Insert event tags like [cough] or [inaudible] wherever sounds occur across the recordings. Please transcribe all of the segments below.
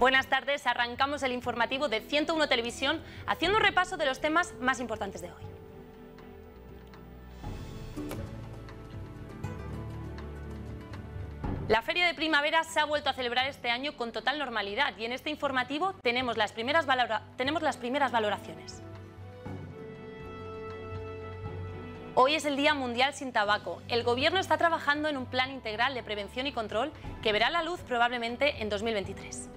Buenas tardes, arrancamos el informativo de 101 Televisión haciendo un repaso de los temas más importantes de hoy. La Feria de Primavera se ha vuelto a celebrar este año con total normalidad y en este informativo tenemos las primeras, tenemos las primeras valoraciones. Hoy es el Día Mundial sin Tabaco. El Gobierno está trabajando en un plan integral de prevención y control que verá la luz probablemente en 2023.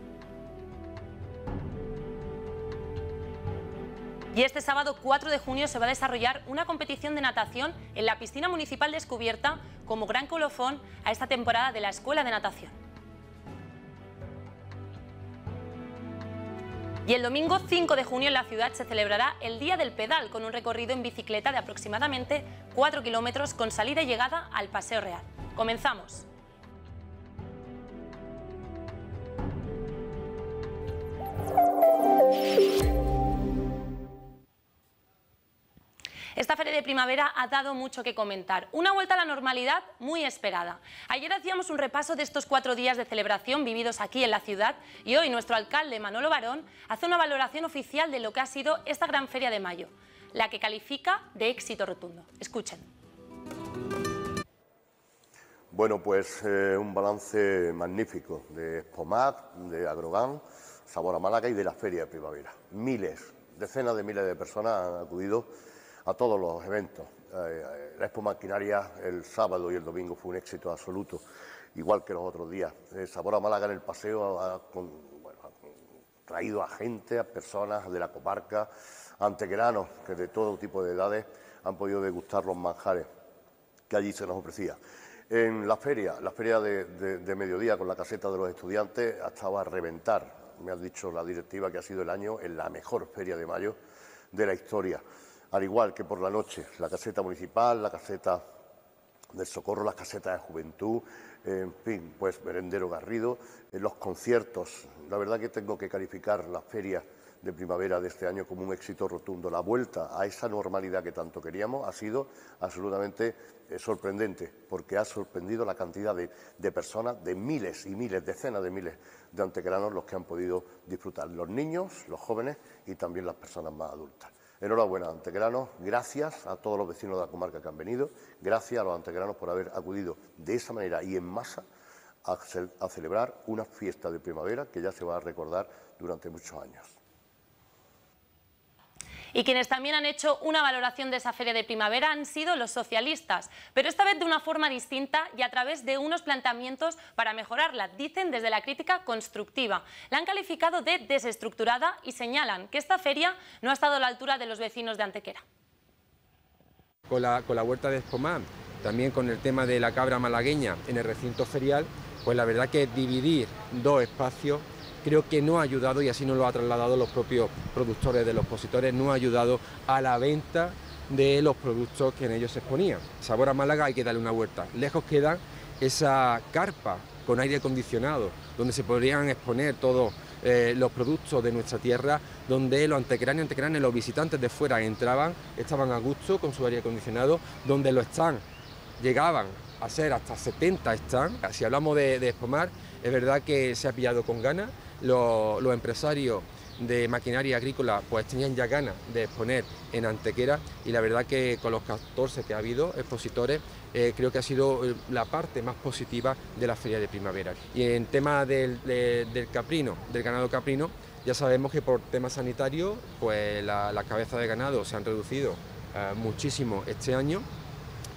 Y este sábado 4 de junio se va a desarrollar una competición de natación en la piscina municipal descubierta como gran colofón a esta temporada de la Escuela de Natación. Y el domingo 5 de junio en la ciudad se celebrará el Día del Pedal con un recorrido en bicicleta de aproximadamente 4 kilómetros con salida y llegada al Paseo Real. Comenzamos. de primavera ha dado mucho que comentar. Una vuelta a la normalidad muy esperada. Ayer hacíamos un repaso de estos cuatro días de celebración vividos aquí en la ciudad y hoy nuestro alcalde Manolo Barón hace una valoración oficial de lo que ha sido esta gran feria de mayo, la que califica de éxito rotundo. Escuchen. Bueno, pues eh, un balance magnífico de Pomac, de Agrogan... Sabor a Málaga y de la Feria de Primavera. Miles, decenas de miles de personas han acudido a todos los eventos. Eh, eh, la Expo Maquinaria el sábado y el domingo fue un éxito absoluto, igual que los otros días. Eh, Sabor a Málaga en el paseo ha, con, traído a gente, a personas de la comarca, antequeranos, que de todo tipo de edades han podido degustar los manjares que allí se nos ofrecía. En la feria, la feria de, mediodía con la caseta de los estudiantes, ha estado a reventar. Me ha dicho la directiva que ha sido el año en la mejor feria de mayo de la historia al igual que por la noche la caseta municipal, la caseta del Socorro, la caseta de juventud, en fin, pues Merendero Garrido, los conciertos. La verdad que tengo que calificar la feria de primavera de este año como un éxito rotundo. La vuelta a esa normalidad que tanto queríamos ha sido absolutamente eh, sorprendente, porque ha sorprendido la cantidad de, personas, de miles y miles, decenas de miles de antegranos, los que han podido disfrutar, los niños, los jóvenes y también las personas más adultas. Enhorabuena, antegranos. Gracias a todos los vecinos de la comarca que han venido. Gracias a los antegranos por haber acudido de esa manera y en masa a celebrar una fiesta de primavera que ya se va a recordar durante muchos años. Y quienes también han hecho una valoración de esa feria de primavera han sido los socialistas, pero esta vez de una forma distinta y a través de unos planteamientos para mejorarla, dicen desde la crítica constructiva. La han calificado de desestructurada y señalan que esta feria no ha estado a la altura de los vecinos de Antequera. Con la, huerta de Espomán, también con el tema de la cabra malagueña en el recinto ferial, pues la verdad que dividir dos espacios creo que no ha ayudado, y así nos lo ha trasladado los propios productores de los positores, no ha ayudado a la venta de los productos que en ellos se exponían. Sabor a Málaga hay que darle una vuelta. Lejos queda esa carpa con aire acondicionado, donde se podrían exponer todos eh, los productos de nuestra tierra, donde los antecráneos, antecráneos, los visitantes de fuera entraban, estaban a gusto con su aire acondicionado, donde lo están, llegaban a ser hasta 70 están. Si hablamos de, de es verdad que se ha pillado con ganas los, empresarios de maquinaria agrícola pues tenían ya ganas de exponer en Antequera y la verdad que con los 14 que ha habido expositores eh, creo que ha sido eh, la parte más positiva de la feria de primavera. Y en tema del, caprino, del ganado caprino, ya sabemos que por temas sanitario... pues las la cabeza de ganado se han reducido eh, muchísimo este año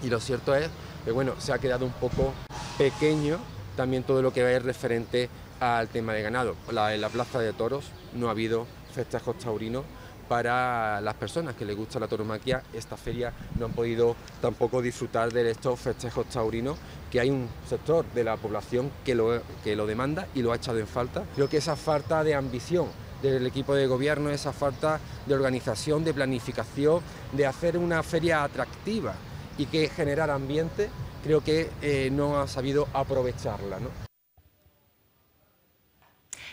y lo cierto es que bueno, se ha quedado un poco pequeño también todo lo que va a ir referente al tema de ganado. en la plaza de toros no ha habido festejos taurinos para las personas que les gusta la toromaquia... Esta feria no han podido tampoco disfrutar de estos festejos taurinos, que hay un sector de la población que lo, lo demanda y lo ha echado en falta. Creo que esa falta de ambición del equipo de gobierno, esa falta de organización, de planificación, de hacer una feria atractiva y que generar ambiente, creo que eh, no ha sabido aprovecharla. ¿no?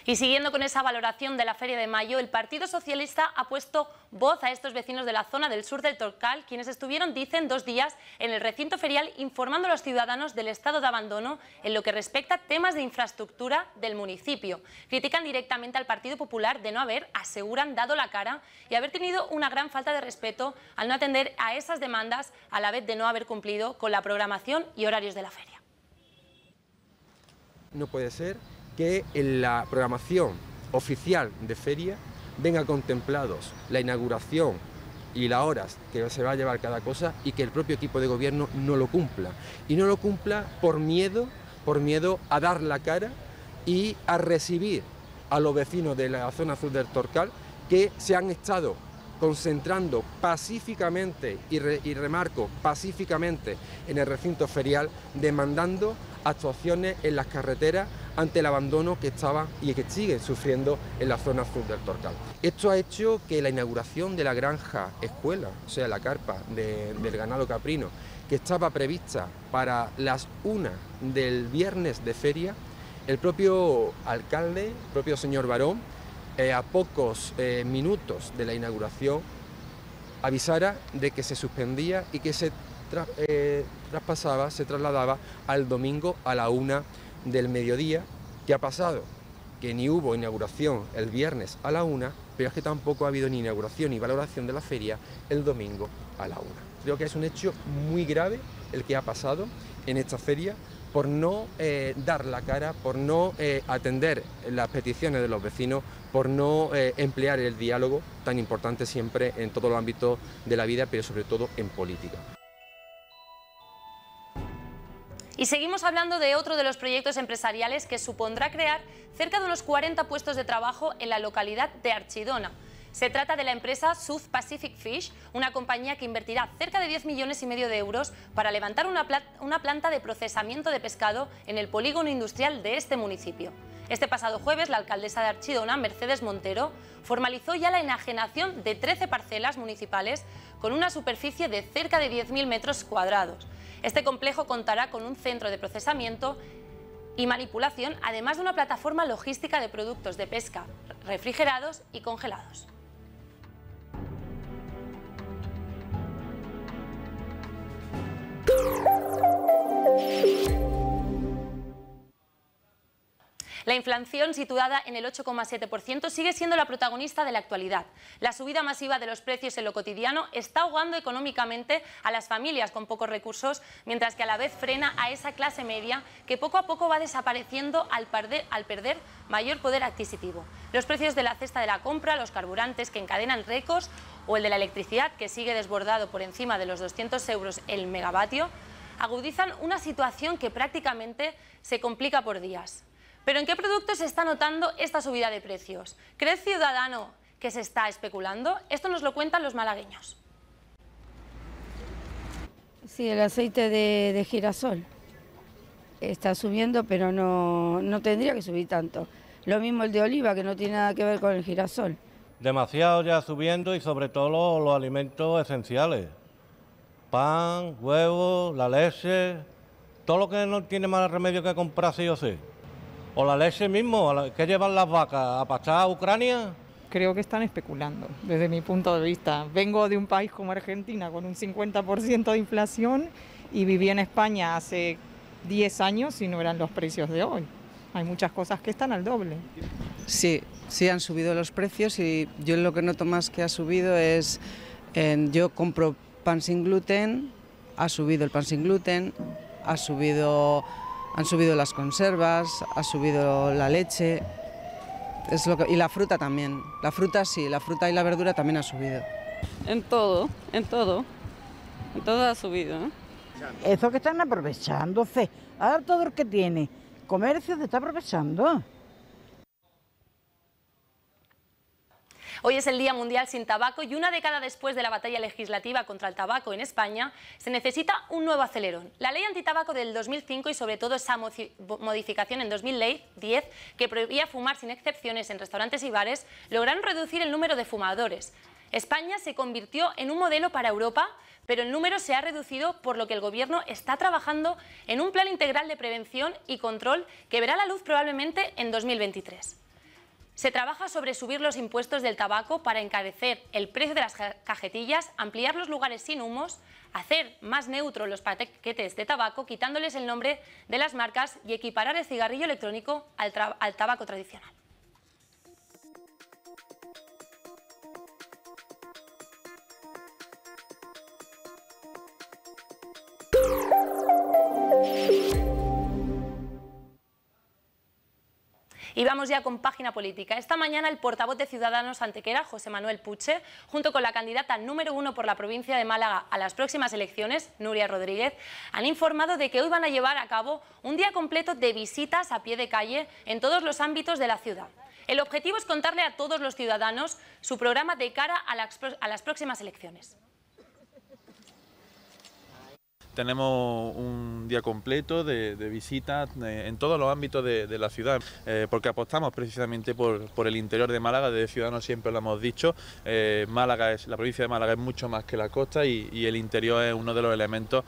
Y siguiendo con esa valoración de la Feria de Mayo, el Partido Socialista ha puesto voz a estos vecinos de la zona del sur del Torcal, quienes estuvieron, dicen, dos días en el recinto ferial informando a los ciudadanos del estado de abandono en lo que respecta a temas de infraestructura del municipio. Critican directamente al Partido Popular de no haber, aseguran, dado la cara y haber tenido una gran falta de respeto al no atender a esas demandas a la vez de no haber cumplido con la programación y horarios de la feria. No puede ser que en la programación oficial de feria venga contemplados la inauguración y las horas que se va a llevar cada cosa y que el propio equipo de gobierno no lo cumpla. Y no lo cumpla por miedo, por miedo a dar la cara y a recibir a los vecinos de la zona sur del Torcal que se han estado concentrando pacíficamente, y, y remarco, pacíficamente en el recinto ferial, demandando actuaciones en las carreteras ante el abandono que estaba y que sigue sufriendo en la zona sur del Torcal. Esto ha hecho que la inauguración de la granja escuela, o sea, la carpa del ganado caprino, que estaba prevista para las una del viernes de feria, el propio alcalde, el propio señor Barón, eh, a pocos eh, minutos de la inauguración, avisara de que se suspendía y que se eh, traspasaba, se trasladaba al domingo a la una del mediodía, que ha pasado? Que ni hubo inauguración el viernes a la una, pero es que tampoco ha habido ni inauguración ni valoración de la feria el domingo a la una. Creo que es un hecho muy grave el que ha pasado en esta feria por no eh, dar la cara, por no eh, atender las peticiones de los vecinos, por no eh, emplear el diálogo tan importante siempre en todos los ámbitos de la vida, pero sobre todo en política. Y seguimos hablando de otro de los proyectos empresariales que supondrá crear cerca de unos 40 puestos de trabajo en la localidad de Archidona. Se trata de la empresa South Pacific Fish, una compañía que invertirá cerca de 10 millones y medio de euros para levantar una, planta de procesamiento de pescado en el polígono industrial de este municipio. Este pasado jueves, la alcaldesa de Archidona, Mercedes Montero, formalizó ya la enajenación de 13 parcelas municipales con una superficie de cerca de 10.000 metros cuadrados. Este complejo contará con un centro de procesamiento y manipulación, además de una plataforma logística de productos de pesca refrigerados y congelados. La inflación, situada en el 8,7%, sigue siendo la protagonista de la actualidad. La subida masiva de los precios en lo cotidiano está ahogando económicamente a las familias con pocos recursos, mientras que a la vez frena a esa clase media que poco a poco va desapareciendo al perder, mayor poder adquisitivo. Los precios de la cesta de la compra, los carburantes que encadenan récords o el de la electricidad que sigue desbordado por encima de los 200 euros el megavatio, agudizan una situación que prácticamente se complica por días. Pero ¿en qué productos se está notando esta subida de precios? ¿Cree Ciudadano que se está especulando? Esto nos lo cuentan los malagueños. Sí, el aceite de, girasol está subiendo, pero no, tendría que subir tanto. Lo mismo el de oliva, que no tiene nada que ver con el girasol. Demasiado ya subiendo y sobre todo los, alimentos esenciales. Pan, huevo, la leche, todo lo que no tiene más remedio que comprarse sí o sí o la leche mismo, ¿Qué llevan las vacas a pastar a Ucrania. Creo que están especulando, desde mi punto de vista. Vengo de un país como Argentina con un 50% de inflación y viví en España hace 10 años y no eran los precios de hoy. Hay muchas cosas que están al doble. Sí, sí han subido los precios y yo lo que noto más que ha subido es, yo compro pan sin gluten, ha subido el pan sin gluten, ha subido han subido las conservas, ha subido la leche y la fruta también. La fruta sí, la fruta y la verdura también ha subido. En todo, en todo, en todo ha subido. ¿eh? Eso que están aprovechándose. Ahora todo lo que tiene comercio se está aprovechando. Hoy es el Día Mundial sin Tabaco y una década después de la batalla legislativa contra el tabaco en España, se necesita un nuevo acelerón. La ley antitabaco del 2005 y sobre todo esa modificación en 2010 que prohibía fumar sin excepciones en restaurantes y bares lograron reducir el número de fumadores. España se convirtió en un modelo para Europa, pero el número se ha reducido, por lo que el Gobierno está trabajando en un plan integral de prevención y control que verá la luz probablemente en 2023. Se trabaja sobre subir los impuestos del tabaco para encarecer el precio de las cajetillas, ampliar los lugares sin humos, hacer más neutro los paquetes de tabaco, quitándoles el nombre de las marcas y equiparar el cigarrillo electrónico al, al tabaco tradicional. Y vamos ya con página política. Esta mañana el portavoz de Ciudadanos Antequera, José Manuel Puche, junto con la candidata número uno por la provincia de Málaga a las próximas elecciones, Nuria Rodríguez, han informado de que hoy van a llevar a cabo un día completo de visitas a pie de calle en todos los ámbitos de la ciudad. El objetivo es contarle a todos los ciudadanos su programa de cara a las próximas elecciones tenemos un día completo de, visitas eh, en todos los ámbitos de, la ciudad, eh, porque apostamos precisamente por, el interior de Málaga, de Ciudadanos siempre lo hemos dicho, eh, Málaga es, la provincia de Málaga es mucho más que la costa y, el interior es uno de los elementos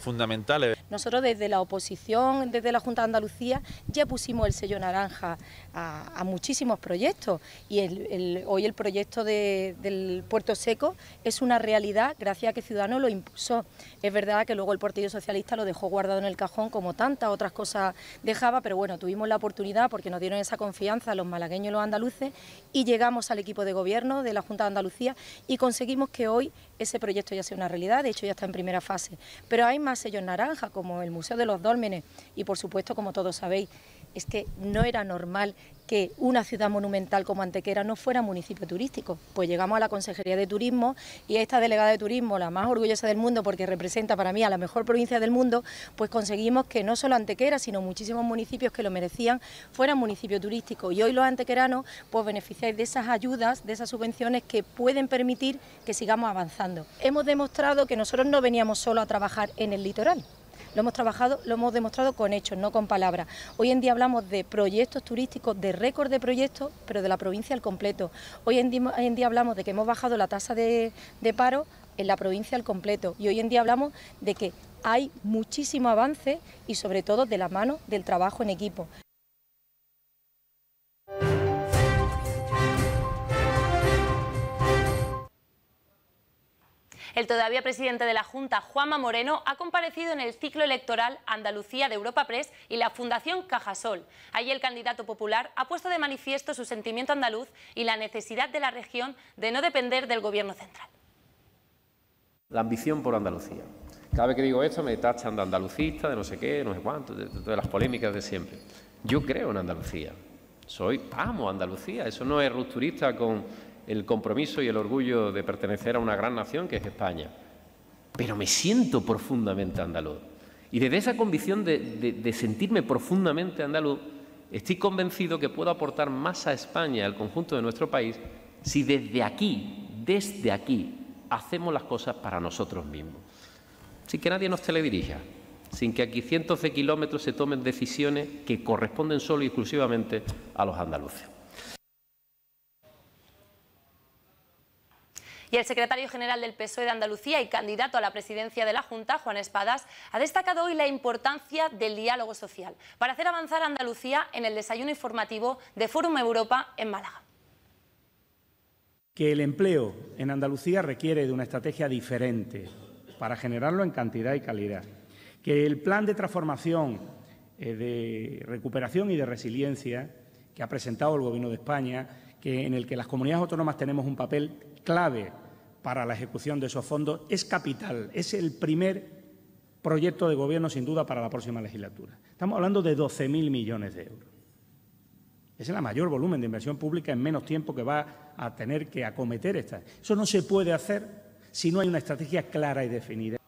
fundamentales. Nosotros desde la oposición, desde la Junta de Andalucía, ya pusimos el sello naranja a, muchísimos proyectos y hoy el proyecto del Puerto Seco es una realidad gracias a que Ciudadanos lo impulsó. Es verdad que luego el Partido Socialista lo dejó guardado en el cajón como tantas otras cosas dejaba, pero bueno, tuvimos la oportunidad porque nos dieron esa confianza los malagueños y los andaluces y llegamos al equipo de gobierno de la Junta de Andalucía y conseguimos que hoy ese proyecto ya ha una realidad, de hecho ya está en primera fase. Pero hay más sellos naranja, como el Museo de los Dólmenes y, por supuesto, como todos sabéis, es que no era normal que una ciudad monumental como Antequera no fuera municipio turístico. Pues llegamos a la Consejería de Turismo y esta delegada de turismo, la más orgullosa del mundo porque representa para mí a la mejor provincia del mundo, pues conseguimos que no solo Antequera, sino muchísimos municipios que lo merecían fueran municipio turístico. Y hoy los antequeranos pues beneficiáis de esas ayudas, de esas subvenciones que pueden permitir que sigamos avanzando. Hemos demostrado que nosotros no veníamos solo a trabajar en el litoral, lo hemos trabajado, lo hemos demostrado con hechos, no con palabras. Hoy en día hablamos de proyectos turísticos, de récord de proyectos, pero de la provincia al completo. Hoy en día, hablamos de que hemos bajado la tasa de, de paro en la provincia al completo. Y hoy en día hablamos de que hay muchísimo avance y sobre todo de la mano del trabajo en equipo. El todavía presidente de la Junta, Juanma Moreno, ha comparecido en el ciclo electoral Andalucía de Europa Press y la Fundación Cajasol. Allí el candidato popular ha puesto de manifiesto su sentimiento andaluz y la necesidad de la región de no depender del Gobierno central. La ambición por Andalucía. Cada vez que digo esto me tachan de andalucista, de no sé qué, no sé cuánto, de, las polémicas de siempre. Yo creo en Andalucía. Soy, amo Andalucía. Eso no es rupturista con el compromiso y el orgullo de pertenecer a una gran nación que es España. Pero me siento profundamente andaluz. Y desde esa convicción de, sentirme profundamente andaluz, estoy convencido que puedo aportar más a España, al conjunto de nuestro país, si desde aquí, desde aquí, hacemos las cosas para nosotros mismos. Sin que nadie nos teledirija, sin que aquí cientos de kilómetros se tomen decisiones que corresponden solo y exclusivamente a los andaluces. Y el secretario general del PSOE de Andalucía y candidato a la presidencia de la Junta, Juan Espadas, ha destacado hoy la importancia del diálogo social para hacer avanzar a Andalucía en el desayuno informativo de Fórum Europa en Málaga. Que el empleo en Andalucía requiere de una estrategia diferente para generarlo en cantidad y calidad. Que el plan de transformación, eh, de recuperación y de resiliencia que ha presentado el Gobierno de España, que en el que las comunidades autónomas tenemos un papel clave para la ejecución de esos fondos, es capital, es el primer proyecto de gobierno sin duda para la próxima legislatura. Estamos hablando de 12.000 millones de euros. Es el mayor volumen de inversión pública en menos tiempo que va a tener que acometer esta. Eso no se puede hacer si no hay una estrategia clara y definida.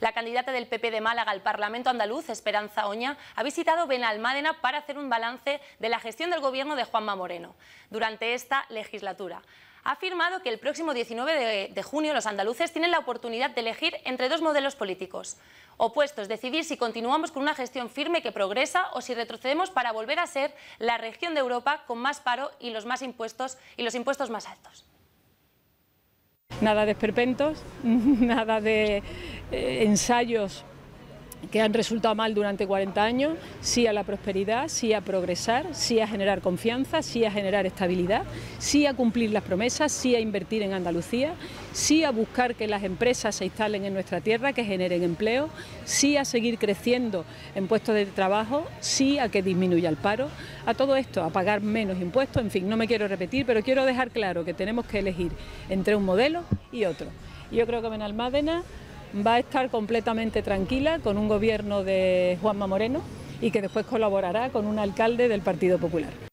La candidata del PP de Málaga al Parlamento andaluz, Esperanza Oña, ha visitado Benalmádena para hacer un balance de la gestión del gobierno de Juanma Moreno durante esta legislatura ha afirmado que el próximo 19 de, junio los andaluces tienen la oportunidad de elegir entre dos modelos políticos opuestos, decidir si continuamos con una gestión firme que progresa o si retrocedemos para volver a ser la región de Europa con más paro y los más impuestos y los impuestos más altos. Nada de esperpentos, [laughs] nada de eh, ensayos que han resultado mal durante 40 años, sí a la prosperidad, sí a progresar, sí a generar confianza, sí a generar estabilidad, sí a cumplir las promesas, sí a invertir en Andalucía, sí a buscar que las empresas se instalen en nuestra tierra, que generen empleo, sí a seguir creciendo en puestos de trabajo, sí a que disminuya el paro, a todo esto, a pagar menos impuestos, en fin, no me quiero repetir, pero quiero dejar claro que tenemos que elegir entre un modelo y otro. Yo creo que Benalmádena va a estar completamente tranquila con un gobierno de Juanma Moreno y que después colaborará con un alcalde del Partido Popular.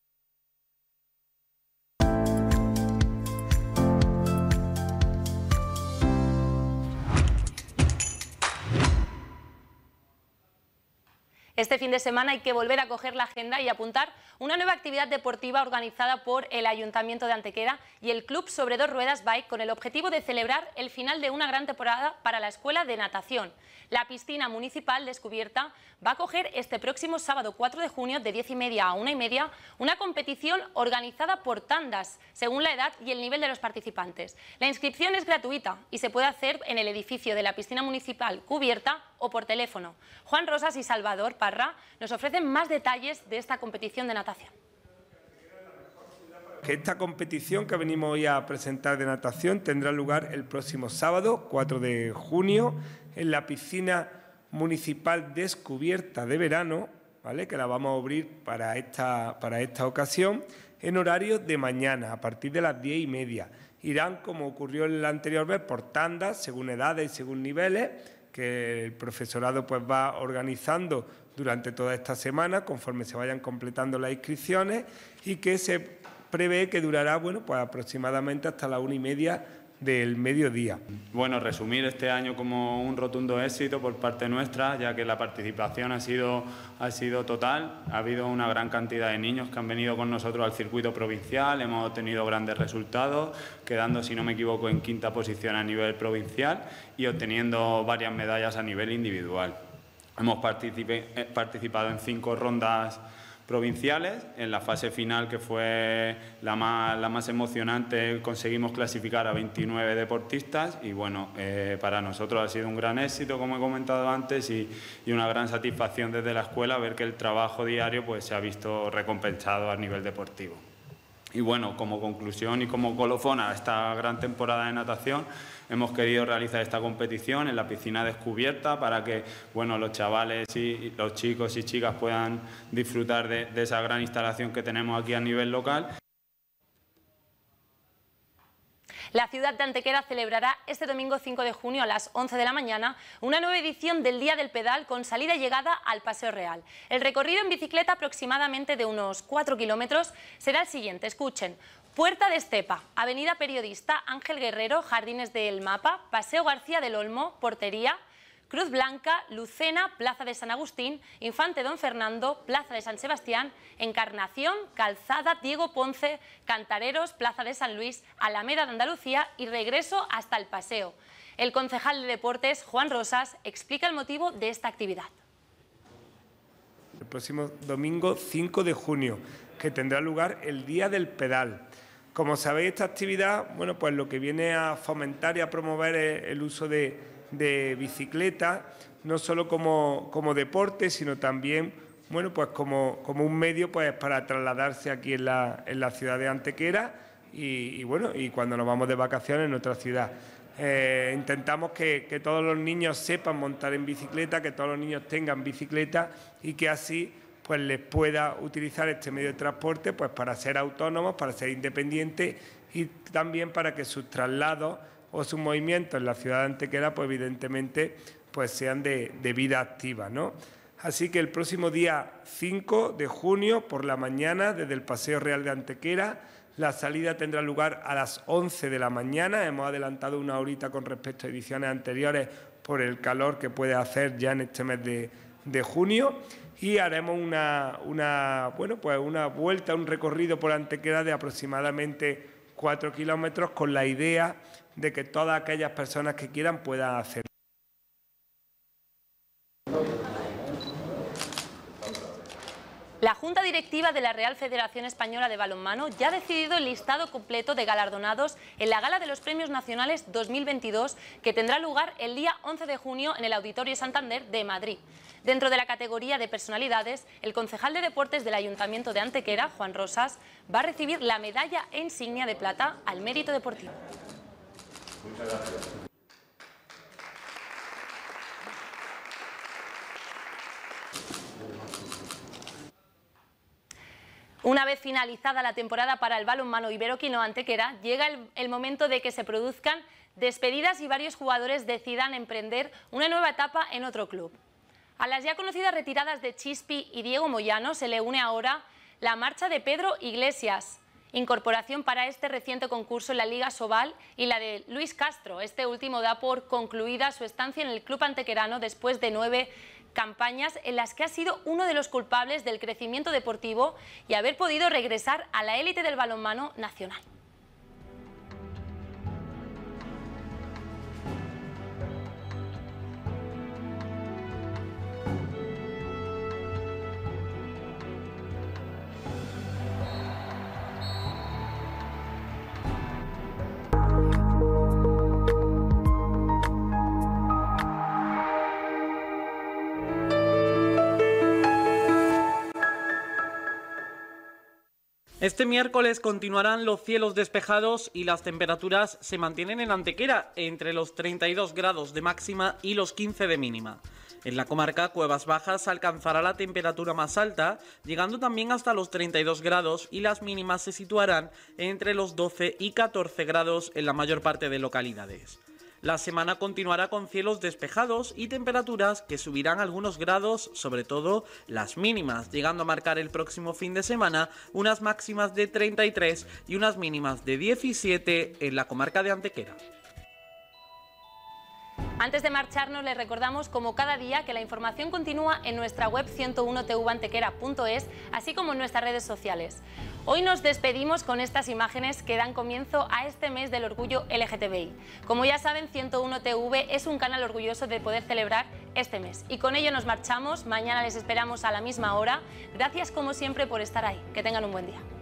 Este fin de semana hay que volver a coger la agenda y apuntar una nueva actividad deportiva organizada por el Ayuntamiento de Antequera y el Club sobre dos ruedas Bike con el objetivo de celebrar el final de una gran temporada para la Escuela de Natación. La piscina municipal descubierta va a coger este próximo sábado 4 de junio de 10 y media a 1 y media una competición organizada por tandas según la edad y el nivel de los participantes. La inscripción es gratuita y se puede hacer en el edificio de la piscina municipal cubierta o por teléfono. Juan Rosas y Salvador Parra nos ofrecen más detalles de esta competición de natación. Esta competición que venimos hoy a presentar de natación tendrá lugar el próximo sábado, 4 de junio, en la piscina municipal descubierta de verano, ¿vale? que la vamos a abrir para esta, para esta ocasión, en horario de mañana, a partir de las 10 y media. Irán, como ocurrió en la anterior vez, por tandas, según edades y según niveles que el profesorado pues va organizando durante toda esta semana conforme se vayan completando las inscripciones y que se prevé que durará bueno, pues aproximadamente hasta la una y media del mediodía. Bueno, resumir este año como un rotundo éxito por parte nuestra, ya que la participación ha sido, ha sido total. Ha habido una gran cantidad de niños que han venido con nosotros al circuito provincial, hemos obtenido grandes resultados, quedando, si no me equivoco, en quinta posición a nivel provincial y obteniendo varias medallas a nivel individual. Hemos eh, participado en cinco rondas provinciales. En la fase final, que fue la más, emocionante, conseguimos clasificar a 29 deportistas y bueno, eh, para nosotros ha sido un gran éxito, como he comentado antes, y, una gran satisfacción desde la escuela ver que el trabajo diario pues, se ha visto recompensado a nivel deportivo. Y bueno, como conclusión y como colofón a esta gran temporada de natación, hemos querido realizar esta competición en la piscina descubierta para que bueno, los chavales y los chicos y chicas puedan disfrutar de, esa gran instalación que tenemos aquí a nivel local. La ciudad de Antequera celebrará este domingo 5 de junio a las 11 de la mañana una nueva edición del Día del Pedal con salida y llegada al Paseo Real. El recorrido en bicicleta aproximadamente de unos 4 kilómetros será el siguiente. Escuchen, Puerta de Estepa, Avenida Periodista, Ángel Guerrero, Jardines del Mapa, Paseo García del Olmo, Portería, Cruz Blanca, Lucena, Plaza de San Agustín, Infante Don Fernando, Plaza de San Sebastián, Encarnación, Calzada, Diego Ponce, Cantareros, Plaza de San Luis, Alameda de Andalucía y regreso hasta el Paseo. El concejal de Deportes, Juan Rosas, explica el motivo de esta actividad. El próximo domingo 5 de junio, que tendrá lugar el Día del Pedal. Como sabéis, esta actividad, bueno, pues lo que viene a fomentar y a promover es el uso de, bicicleta, no solo como, deporte, sino también, bueno, pues como, un medio pues, para trasladarse aquí en la, ciudad de Antequera y, bueno, y cuando nos vamos de vacaciones en nuestra ciudad. Eh, intentamos que, que todos los niños sepan montar en bicicleta, que todos los niños tengan bicicleta y que así pues les pueda utilizar este medio de transporte pues para ser autónomos, para ser independientes y también para que sus traslados o sus movimientos en la ciudad de Antequera, pues evidentemente pues sean de, vida activa. ¿no? Así que el próximo día 5 de junio por la mañana, desde el Paseo Real de Antequera, la salida tendrá lugar a las 11 de la mañana. Hemos adelantado una horita con respecto a ediciones anteriores por el calor que puede hacer ya en este mes de, de junio y haremos una, una, bueno, pues una vuelta, un recorrido por Antequera de aproximadamente cuatro kilómetros con la idea de que todas aquellas personas que quieran puedan hacerlo. La Junta Directiva de la Real Federación Española de Balonmano ya ha decidido el listado completo de galardonados en la Gala de los Premios Nacionales 2022 que tendrá lugar el día 11 de junio en el Auditorio Santander de Madrid. Dentro de la categoría de personalidades, el concejal de deportes del Ayuntamiento de Antequera, Juan Rosas, va a recibir la medalla e insignia de plata al mérito deportivo. Una vez finalizada la temporada para el balonmano iberoquino Antequera, llega el, momento de que se produzcan despedidas y varios jugadores decidan emprender una nueva etapa en otro club. A las ya conocidas retiradas de Chispi y Diego Moyano se le une ahora la marcha de Pedro Iglesias, incorporación para este reciente concurso en la Liga Sobal y la de Luis Castro. Este último da por concluida su estancia en el club antequerano después de nueve campañas en las que ha sido uno de los culpables del crecimiento deportivo y haber podido regresar a la élite del balonmano nacional. Este miércoles continuarán los cielos despejados y las temperaturas se mantienen en Antequera entre los 32 grados de máxima y los 15 de mínima. En la comarca Cuevas Bajas alcanzará la temperatura más alta, llegando también hasta los 32 grados y las mínimas se situarán entre los 12 y 14 grados en la mayor parte de localidades. La semana continuará con cielos despejados y temperaturas que subirán algunos grados, sobre todo las mínimas, llegando a marcar el próximo fin de semana unas máximas de 33 y unas mínimas de 17 en la comarca de Antequera. Antes de marcharnos, les recordamos, como cada día, que la información continúa en nuestra web 101tvantequera.es, así como en nuestras redes sociales. Hoy nos despedimos con estas imágenes que dan comienzo a este mes del orgullo LGTBI. Como ya saben, 101TV es un canal orgulloso de poder celebrar este mes. Y con ello nos marchamos. Mañana les esperamos a la misma hora. Gracias como siempre por estar ahí. Que tengan un buen día.